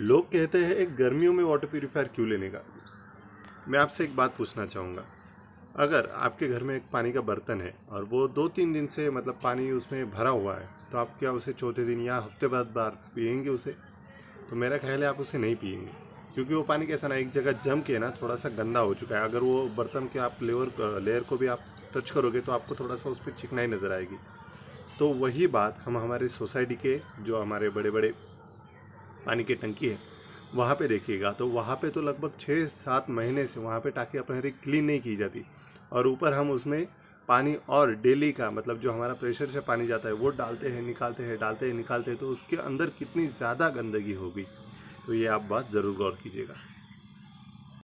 लोग कहते हैं एक गर्मियों में वाटर प्योरीफायर क्यों लेने का मैं आपसे एक बात पूछना चाहूँगा अगर आपके घर में एक पानी का बर्तन है और वो दो तीन दिन से मतलब पानी उसमें भरा हुआ है तो आप क्या उसे चौथे दिन या हफ्ते बाद बार पियेंगे उसे तो मेरा ख्याल है आप उसे नहीं पियेंगे क्योंकि वो पानी कैसा ना एक जगह जम के ना थोड़ा सा गंदा हो चुका है अगर वो बर्तन के आप लेवर लेयर को भी आप टच करोगे तो आपको थोड़ा सा उस पर चिकनाई नज़र आएगी तो वही बात हम हमारे सोसाइटी के जो हमारे बड़े बड़े पानी की टंकी है वहाँ पे देखिएगा तो वहाँ पे तो लगभग छः सात महीने से वहाँ पे टाकी अपने क्लीन नहीं की जाती और ऊपर हम उसमें पानी और डेली का मतलब जो हमारा प्रेशर से पानी जाता है वो डालते हैं निकालते हैं डालते हैं निकालते हैं तो उसके अंदर कितनी ज़्यादा गंदगी होगी तो ये आप बात ज़रूर गौर कीजिएगा